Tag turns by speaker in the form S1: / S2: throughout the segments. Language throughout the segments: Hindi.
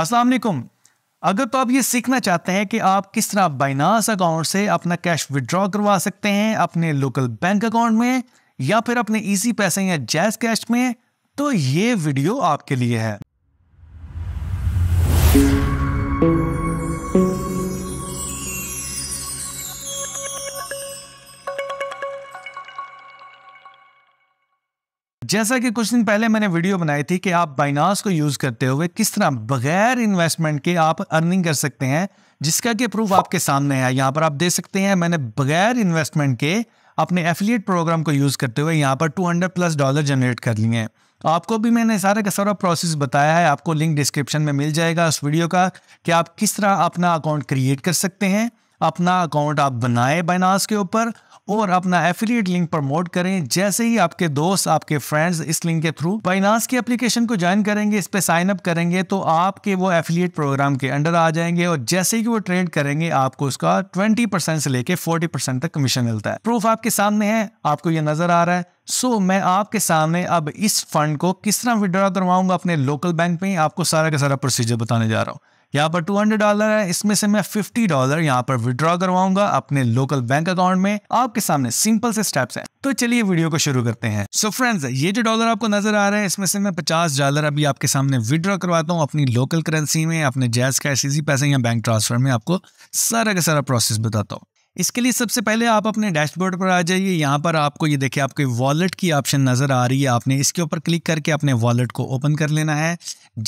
S1: अस्सलाम वालेकुम अगर तो आप ये सीखना चाहते हैं कि आप किस तरह बाइनास अकाउंट से अपना कैश विड्रॉ करवा सकते हैं अपने लोकल बैंक अकाउंट में या फिर अपने इजी पैसे या जैज कैश में तो ये वीडियो आपके लिए है जैसा कि कुछ दिन पहले मैंने वीडियो बनाई थी कि आप बाइनास को यूज़ करते हुए किस तरह बगैर इन्वेस्टमेंट के आप अर्निंग कर सकते हैं जिसका कि प्रूफ आपके सामने है यहाँ पर आप दे सकते हैं मैंने बगैर इन्वेस्टमेंट के अपने एफिलिएट प्रोग्राम को यूज़ करते हुए यहाँ पर 200 प्लस डॉलर जनरेट कर लिए हैं तो आपको भी मैंने सारा का सारा प्रोसेस बताया है आपको लिंक डिस्क्रिप्शन में मिल जाएगा उस वीडियो का कि आप किस तरह अपना अकाउंट क्रिएट कर सकते हैं अपना अकाउंट आप बनाए बाइनास के ऊपर और अपना एफिलिएट लिंक प्रमोट करें जैसे ही आपके दोस्त आपके फ्रेंड्स इस लिंक के थ्रू बाइनास की एप्लीकेशन को ज्वाइन करेंगे इस पर साइन अप करेंगे तो आपके वो एफिलिएट प्रोग्राम के अंडर आ जाएंगे और जैसे ही वो ट्रेड करेंगे आपको उसका ट्वेंटी परसेंट से लेके फोर्टी परसेंट तक कमीशन मिलता है प्रूफ आपके सामने है आपको ये नजर आ रहा है सो so, मैं आपके सामने अब इस फंड को किस तरह विड्रॉ करवाऊंगा अपने लोकल बैंक में आपको सारा का सारा प्रोसीजर बताने जा रहा हूँ यहाँ पर 200 डॉलर है इसमें से मैं 50 डॉलर यहाँ पर विड्रॉ करवाऊंगा अपने लोकल बैंक अकाउंट में आपके सामने सिंपल से स्टेप्स हैं तो चलिए वीडियो को शुरू करते हैं सो so फ्रेंड्स ये जो डॉलर आपको नजर आ रहा है इसमें से मैं 50 डॉलर अभी आपके सामने विड्रॉ करवाता हूँ अपनी लोकल करेंसी में अपने जैस कैश इजी पैसे या बैंक ट्रांसफर में आपको सारा का सारा प्रोसेस बताता हूँ इसके लिए सबसे पहले आप अपने डैशबोर्ड पर आ जाइए यहाँ पर आपको ये देखिए आपके वॉलेट की ऑप्शन नज़र आ रही है आपने इसके ऊपर क्लिक करके अपने वॉलेट को ओपन कर लेना है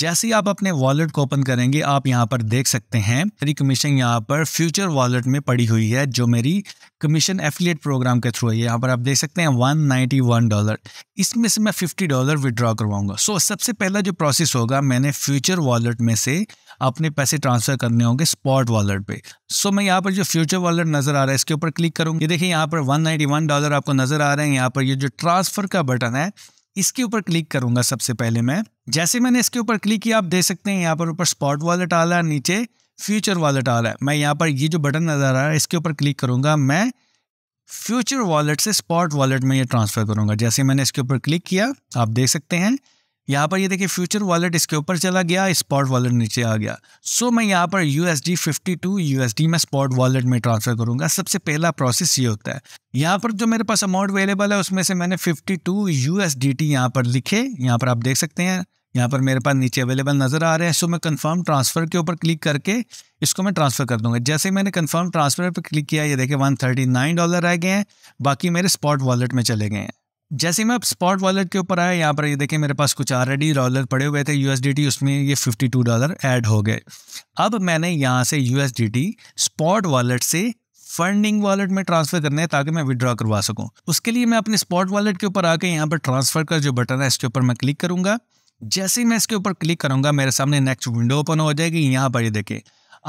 S1: जैसे ही आप अपने वॉलेट को ओपन करेंगे आप यहाँ पर देख सकते हैं मेरी कमीशन यहाँ पर फ्यूचर वॉलेट में पड़ी हुई है जो मेरी कमीशन एफिलेट प्रोग्राम के थ्रू है यहाँ पर आप देख सकते हैं वन वन डॉलर इसमें से मैं फिफ्टी डॉलर विदड्रॉ करवाऊंगा सो सबसे पहला जो प्रोसेस होगा मैंने फ्यूचर वॉलेट में से अपने पैसे ट्रांसफर करने होंगे स्पॉट वॉलेट पे सो मैं यहाँ पर जो फ्यूचर वॉलेट नजर आ रहा है इसके ऊपर क्लिक करूँगी ये देखिए यहाँ पर वन डॉलर आपको नजर आ रहे हैं यहाँ पर ये जो ट्रांसफर का बटन है इसके ऊपर क्लिक करूंगा सबसे पहले मैं जैसे मैंने इसके ऊपर क्लिक किया आप देख सकते हैं यहाँ पर ऊपर स्पॉट वॉलेट आ रहा है नीचे फ्यूचर वॉलेट आ रहा है मैं यहाँ पर ये जो बटन नज़र आ रहा है इसके ऊपर क्लिक करूंगा मैं फ्यूचर वॉलेट से स्पॉट वॉलेट में ये ट्रांसफ़र करूंगा जैसे मैंने इसके ऊपर क्लिक किया आप देख सकते हैं यहाँ पर ये देखिए फ्यूचर वॉलेट इसके ऊपर चला गया स्पॉट वॉलेट नीचे आ गया सो so, मैं यहाँ पर U S D fifty two U S D मैं स्पॉट वॉलेट में ट्रांसफ़र करूंगा सबसे पहला प्रोसेस ये होता है यहाँ पर जो मेरे पास अमाउंट अवेलेबल है उसमें से मैंने fifty two U S D T यहाँ पर लिखे यहाँ पर आप देख सकते हैं यहाँ पर मेरे पास नीचे अवेलेबल नज़र आ रहे हैं सो मैं कन्फर्म ट्रांसफ़र के ऊपर क्लिक करके इसको मैं ट्रांसफ़र कर दूंगा जैसे मैंने कन्फर्म ट्रांसफ़र पर क्लिक किया ये देखे वन थर्टी नाइन डॉलर आ गए हैं बाकी मेरे स्पॉट वॉलेट में चले गए हैं जैसे मैं अब स्पॉट वॉलेट के ऊपर आया यहाँ पर ये देखें मेरे पास कुछ ऑलरेडी डॉलर पड़े हुए थे यूएसडीटी उसमें ये 52 डॉलर ऐड हो गए अब मैंने यहाँ से यूएसडीटी स्पॉट वॉलेट से फंडिंग वॉलेट में ट्रांसफर करने हैं ताकि मैं विड्रॉ करवा सकूँ उसके लिए मैं अपने स्पॉट वॉलेट के ऊपर आकर यहाँ पर ट्रांसफर का जो बटन है इसके ऊपर मैं क्लिक करूंगा जैसे ही मैं इसके ऊपर क्लिक करूंगा मेरे सामने नेक्स्ट विंडो ओपन हो जाएगी यहाँ पर ये देखें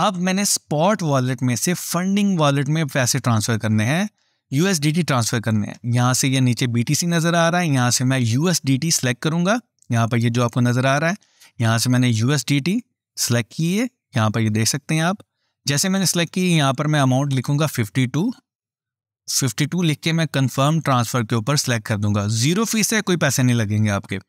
S1: अब मैंने स्पॉट वॉलेट में से फंडिंग वॉलेट में पैसे ट्रांसफर करने हैं यू ट्रांसफ़र करने हैं यहाँ से ये नीचे बी नज़र आ रहा है यहाँ से मैं यू एस सेलेक्ट करूंगा यहाँ पर ये जो आपको नज़र आ रहा है यहाँ से मैंने यू एस सेलेक्ट की है यहाँ पर ये देख सकते हैं आप जैसे मैंने सेलेक्ट की यहाँ पर मैं अमाउंट लिखूंगा फिफ्टी टू फिफ्टी टू लिख के मैं कन्फर्म ट्रांसफ़र के ऊपर सेलेक्ट कर दूंगा ज़ीरो फीस है कोई पैसे नहीं लगेंगे आपके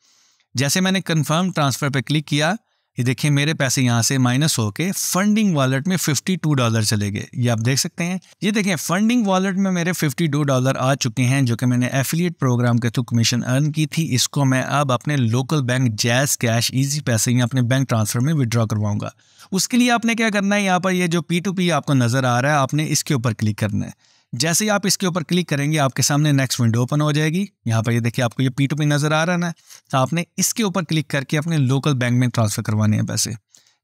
S1: जैसे मैंने कन्फर्म ट्रांसफ़र पर क्लिक किया ये देखिए मेरे पैसे यहाँ से माइनस होके फंडिंग वॉलेट में 52 डॉलर चले गए ये आप देख सकते हैं ये देखें फंडिंग वॉलेट में मेरे 52 डॉलर आ चुके हैं जो कि मैंने एफिलिएट प्रोग्राम के थ्रू कमीशन अर्न की थी इसको मैं अब अपने local bank JazzCash easy पैसे या अपने बैंक ट्रांसफर में विदड्रॉ करवाऊंगा उसके लिए आपने क्या करना है यहाँ पर ये जो पी आपको नज़र आ रहा है आपने इसके ऊपर क्लिक करना है जैसे ही आप इसके ऊपर क्लिक करेंगे आपके सामने नेक्स्ट विंडो ओपन हो जाएगी यहाँ पर ये देखिए आपको ये पी टू पी नज़र आ रहा है ना तो आपने इसके ऊपर क्लिक करके अपने लोकल बैंक में ट्रांसफ़र करवाने हैं पैसे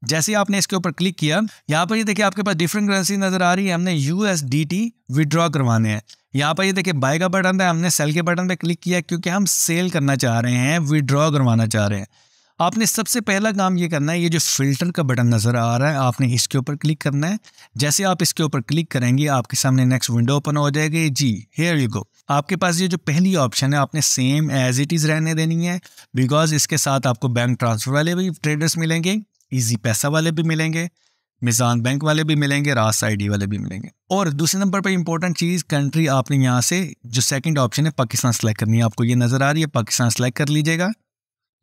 S1: जैसे ही आपने इसके ऊपर क्लिक किया यहाँ पर ये देखिए आपके पास डिफरेंट करेंसी नज़र आ रही है हमने U S D T withdraw करवाने हैं यहाँ पर ये देखिए बाय का बटन था हमने सेल के बटन पर क्लिक किया क्योंकि हम सेल करना चाह रहे हैं विड्रॉ करवाना चाह रहे हैं आपने सबसे पहला काम ये करना है ये जो फिल्टर का बटन नज़र आ रहा है आपने इसके ऊपर क्लिक करना है जैसे आप इसके ऊपर क्लिक करेंगे आपके सामने नेक्स्ट विंडो ओपन हो जाएगी जी हेयर यू गो आपके पास ये जो पहली ऑप्शन है आपने सेम एज इट इज़ रहने देनी है बिकॉज इसके साथ आपको बैंक ट्रांसफ़र वाले भी ट्रेडर्स मिलेंगे ईजी पैसा वाले भी मिलेंगे मिजान बैंक वाले भी मिलेंगे रास आईडी वाले भी मिलेंगे और दूसरे नंबर पर इंपॉर्टेंट चीज़ कंट्री आपने यहाँ से जो सेकंड ऑप्शन है पाकिस्तान सेलेक्ट करनी है आपको ये नज़र आ रही है पाकिस्तान सेलेक्ट कर लीजिएगा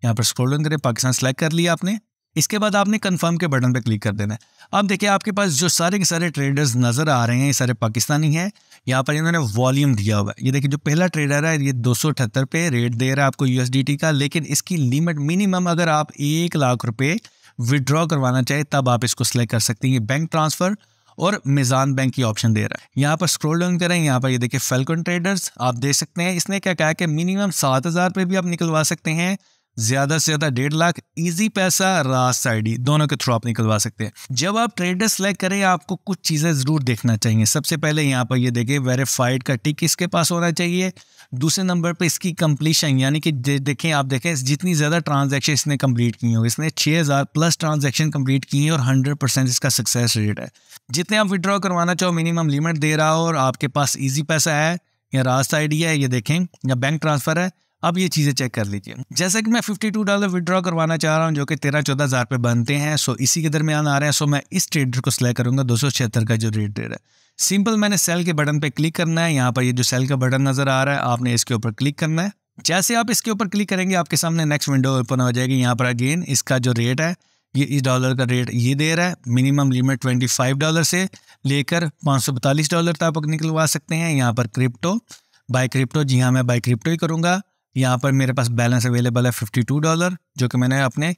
S1: यहाँ पर स्क्रोल डाउन करें पाकिस्तान सेलेक्ट कर लिया आपने इसके बाद आपने कंफर्म के बटन पर क्लिक कर देना है अब देखिए आपके पास जो सारे के सारे ट्रेडर्स नज़र आ रहे हैं ये सारे पाकिस्तानी हैं यहाँ पर इन्होंने वॉल्यूम दिया हुआ है ये देखिए जो पहला ट्रेडर है ये दो पे रेट दे रहा है आपको यू का लेकिन इसकी लिमिट मिनिमम अगर आप एक लाख रुपये विदड्रॉ करवाना चाहे तब आप इसको सिलेक्ट कर सकते हैं बैंक ट्रांसफ़र और मिजान बैंक की ऑप्शन दे रहा है यहाँ पर स्क्रॉल डाउन करें यहाँ पर ये देखिए फेलकॉन ट्रेडर्स आप देख सकते हैं इसने क्या कहा कि मिनिमम सात हज़ार पर भी आप निकलवा सकते हैं ज्यादा से ज्यादा डेढ़ लाख इजी पैसा रास आईडी दोनों के थ्रू आप निकलवा सकते हैं जब आप ट्रेडर सेलेक्ट करें आपको कुछ चीज़ें ज़रूर देखना चाहिए सबसे पहले यहाँ पर ये देखें वेरीफाइड का टिक इसके पास होना चाहिए दूसरे नंबर पे इसकी कंप्लीशन यानी कि देखें आप देखें जितनी ज़्यादा ट्रांजेक्शन इसने कंप्लीट की हो इसने छह प्लस ट्रांजेक्शन कंप्लीट की है और हंड्रेड परसेंट इसका सक्सेस रेट है जितने आप विड्रॉ करवाना चाहो मिनिमम लिमिट दे रहा हो और आपके पास ईजी पैसा है या रास्ता आइडिया है ये देखें या बैंक ट्रांसफ़र है अब ये चीज़ें चेक कर लीजिए जैसा कि मैं 52 डॉलर विद्रॉ करवाना चाह रहा हूँ जो कि तेरह चौदह हज़ार पे बनते हैं सो इसी के दरमियान आ रहे हैं सो मैं इस ट्रेडर को सिलेक्ट करूंगा दो का जो रेट दे रहा है सिंपल मैंने सेल के बटन पर क्लिक करना है यहाँ पर ये जो सेल का बटन नज़र आ रहा है आपने इसके ऊपर क्लिक करना है जैसे आप इसके ऊपर क्लिक करेंगे आपके सामने नेक्स्ट विंडो ओपन हो जाएगी यहाँ पर अगेन इसका जो रेट है ये इस डॉलर का रेट ये दे रहा है मिनिमम लिमिट 25 डॉलर से लेकर 545 डॉलर तक आप निकलवा सकते हैं यहाँ पर क्रिप्टो बाय क्रिप्टो जी हाँ मैं बाय क्रिप्टो ही करूँगा यहाँ पर मेरे पास बैलेंस अवेलेबल है फिफ्टी टू डॉलर जो कि मैंने अपने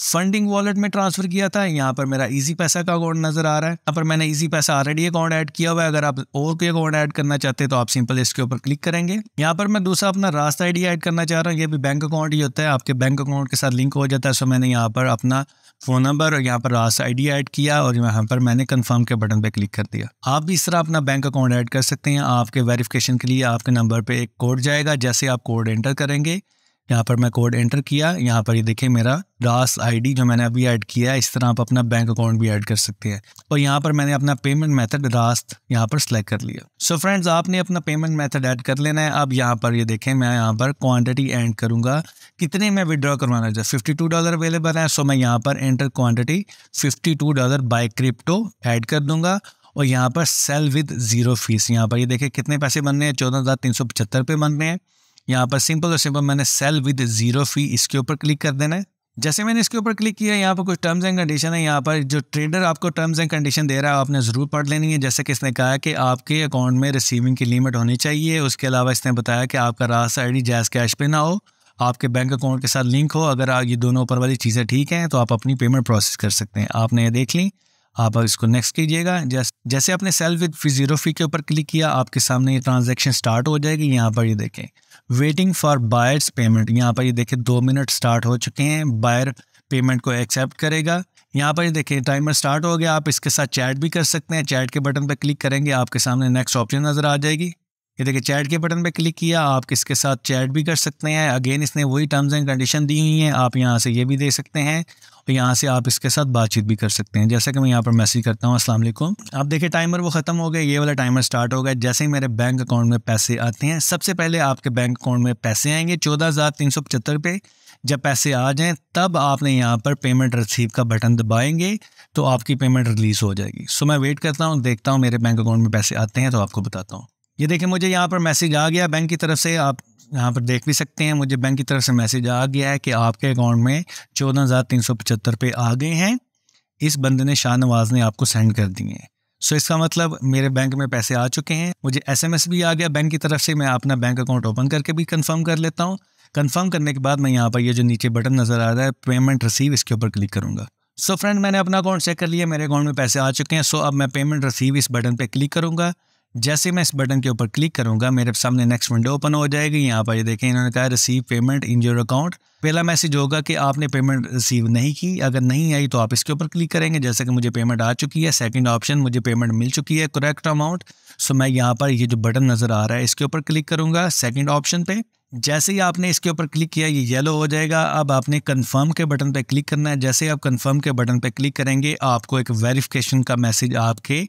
S1: फंडिंग वॉलेट में ट्रांसफर किया था यहाँ पर मेरा इजी पैसा का अकाउंट नजर आ रहा है यहाँ पर मैंने इजी पैसा ऑलरेडी अकाउंट ऐड किया हुआ है अगर आप और कोई अकाउंट ऐड करना चाहते हैं तो आप सिंपल इसके ऊपर क्लिक करेंगे यहाँ पर मैं दूसरा अपना रास्ता आईडी ऐड करना चाह रहा हूँ ये भी बैंक अकाउंट ही होता है आपके बैंक अकाउंट के साथ लिंक हो जाता है सो मैंने यहाँ पर अपना फोन नंबर और यहाँ पर रास्ता आई ऐड किया और यहाँ पर मैंने कन्फर्म के बटन पर क्लिक कर दिया आप भी इस तरह अपना बैंक अकाउंट ऐड कर सकते हैं आपके वेरिफिकेशन के लिए आपके नंबर पर एक कोड जाएगा जैसे आप कोड एंटर करेंगे यहाँ पर मैं कोड एंटर किया यहाँ पर ये देखिए मेरा रास आईडी जो मैंने अभी ऐड किया है इस तरह आप अपना बैंक अकाउंट भी ऐड कर सकते हैं और यहाँ पर मैंने अपना पेमेंट मेथड रास्त यहाँ पर सिलेक्ट कर लिया सो so फ्रेंड्स आपने अपना पेमेंट मेथड ऐड कर लेना है अब यहाँ पर ये यह देखें मैं यहाँ पर क्वांटिटी एंड करूँगा कितने में विदड्रॉ करवाना है फिफ्टी टू डॉलर अवेलेबल है सो so मैं यहाँ पर enter quantity fifty two dollar buy crypto add कर दूंगा और यहाँ पर सेल विद ज़ीरो फीस यहाँ पर ये यह देखें कितने पैसे बन रहे हैं चौदह हज़ार तीन सौ पचहत्तर पे बन रहे हैं यहाँ पर सिंपल और सिंपल मैंने सेल विद ज़ीरो फी इसके ऊपर क्लिक कर देना है जैसे मैंने इसके ऊपर क्लिक किया यहाँ पर कुछ टर्म्स एंड कंडीशन है यहाँ पर जो ट्रेडर आपको टर्म्स एंड कंडीशन दे रहा है आपने ज़रूर पढ़ लेनी है जैसे कि इसने कहा कि आपके अकाउंट में रिसीविंग की लिमिट होनी चाहिए उसके अलावा इसने बताया कि आपका रास्ता आई डी जैस कैश पे ना हो आपके बैंक अकाउंट के साथ लिंक हो अगर ये दोनों ऊपर वाली चीज़ें ठीक हैं तो आप अपनी पेमेंट प्रोसेस कर सकते हैं आपने ये देख ली आप इसको नेक्स्ट कीजिएगा जैसे आपने सेल विद जीरो फी के ऊपर क्लिक किया आपके सामने ये ट्रांजेक्शन स्टार्ट हो जाएगी यहाँ पर ये देखें वेटिंग फॉर बायर्स पेमेंट यहाँ पर ये देखें दो मिनट स्टार्ट हो चुके हैं बायर पेमेंट को एक्सेप्ट करेगा यहाँ पर ये देखें टाइमर स्टार्ट हो गया आप इसके साथ चैट भी कर सकते हैं चैट के बटन पर क्लिक करेंगे आपके सामने नेक्स्ट ऑप्शन नज़र आ जाएगी ये देखिए चैट के बटन पे क्लिक किया आप किसके साथ चैट भी कर सकते हैं अगेन इसने वही टर्म्स एंड कंडीशन दी हुई हैं आप यहाँ से ये भी दे सकते हैं और तो यहाँ से आप इसके साथ बातचीत भी कर सकते हैं जैसे कि मैं यहाँ पर मैसेज करता हूँ अस्सलाम आप देखिए टाइमर वो ख़त्म हो गया ये वाला टाइमर स्टार्ट हो गया जैसे ही मेरे बैंक अकाउंट में पैसे आते हैं सबसे पहले आपके बैंक अकाउंट में पैसे आएंगे चौदह हज़ार तीन सौ पचहत्तर पे जब पैसे आ जाएँ तब आपने यहाँ पर पेमेंट रिसीव का बटन दबाएंगे तो आपकी पेमेंट रिलीज़ हो जाएगी सो मैं वेट करता हूँ देखता हूँ मेरे बैंक अकाउंट में पैसे आते हैं तो आपको बताता हूँ ये देखिए मुझे यहाँ पर मैसेज आ गया बैंक की तरफ से आप यहाँ पर देख भी सकते हैं मुझे बैंक की तरफ से मैसेज आ गया है कि आपके अकाउंट में चौदह हज़ार तीन सौ पचहत्तर रुपये आ गए हैं इस बंदे ने शाहनवाज ने आपको सेंड कर दिए हैं सो इसका मतलब मेरे बैंक में पैसे आ चुके हैं मुझे एसएमएस भी आ गया बैंक की तरफ से मैं अपना बैंक अकाउंट ओपन करके भी कंफर्म कर लेता हूँ कंफर्म करने के बाद मैं यहाँ पर ये यह जो नीचे बटन नज़र आ रहा है पेमेंट रिसीव इसके ऊपर क्लिक करूँगा सो फ्रेंड मैंने अपना अकाउंट चेक कर लिया मेरे अकाउंट में पैसे आ चुके हैं सो अब मैं पेमेंट रिसीव इस बटन पर क्लिक करूँगा जैसे मैं इस बटन के ऊपर क्लिक करूंगा मेरे सामने नेक्स्ट विंडो ओपन हो जाएगी यहाँ पर ये देखें इन्होंने कहा receive payment in your account पहला मैसेज होगा कि आपने पेमेंट रिसीव नहीं की अगर नहीं आई तो आप इसके ऊपर क्लिक करेंगे जैसे कि मुझे पेमेंट आ चुकी है सेकंड ऑप्शन मुझे पेमेंट मिल चुकी है करेक्ट अमाउंट सो मैं यहाँ पर ये जो बटन नज़र आ रहा है इसके ऊपर क्लिक करूँगा सेकेंड ऑप्शन पर जैसे ही आपने इसके ऊपर क्लिक किया ये येलो हो जाएगा अब आपने कन्फर्म के बटन पर क्लिक करना है जैसे आप कन्फर्म के बटन पर क्लिक करेंगे आपको एक वेरिफिकेशन का मैसेज आपके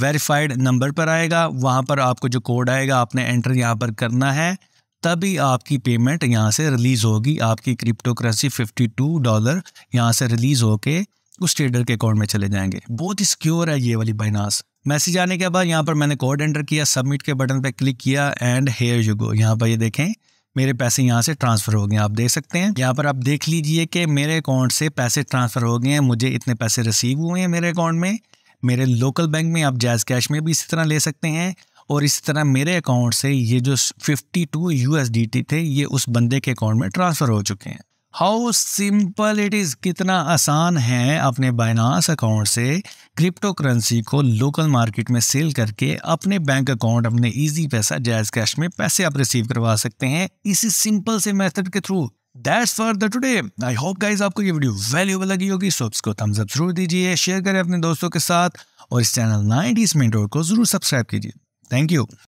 S1: वेरीफाइड नंबर पर आएगा वहाँ पर आपको जो कोड आएगा आपने एंटर यहाँ पर करना है तभी आपकी पेमेंट यहाँ से रिलीज़ होगी आपकी crypto currency fifty two dollar यहाँ से रिलीज़ होके उस ट्रेडर के अकाउंट में चले जाएंगे बहुत ही सिक्योर है ये वाली बाइनास मैसेज आने के बाद यहाँ पर मैंने कोड एंटर किया सबमिट के बटन पर क्लिक किया एंड हेयर यू गो यहाँ पर ये देखें मेरे पैसे यहाँ से ट्रांसफ़र हो गए आप देख सकते हैं यहाँ पर आप देख लीजिए कि मेरे अकाउंट से पैसे ट्रांसफ़र हो गए हैं मुझे इतने पैसे रिसीव हुए हैं मेरे अकाउंट में मेरे लोकल बैंक में आप जैज़ कैश में भी इसी तरह ले सकते हैं और इसी तरह मेरे अकाउंट से ये जो 52 टू यूएसडीटी थे ये उस बंदे के अकाउंट में ट्रांसफ़र हो चुके हैं हाउ सिंपल इट इज़ कितना आसान है अपने बाइनास अकाउंट से क्रिप्टो करेंसी को लोकल मार्केट में सेल करके अपने बैंक अकाउंट अपने इजी पैसा जायज कैश में पैसे आप रिसीव करवा सकते हैं इसी सिंपल से मेथड के through that's for the today I hope guys आपको ये वीडियो वैल्यूबल लगी होगी सो इसको थम्स अप जरूर दीजिए शेयर करें अपने दोस्तों के साथ और इस चैनल नाइनटीज मिनट को जरूर सब्सक्राइब कीजिए थैंक यू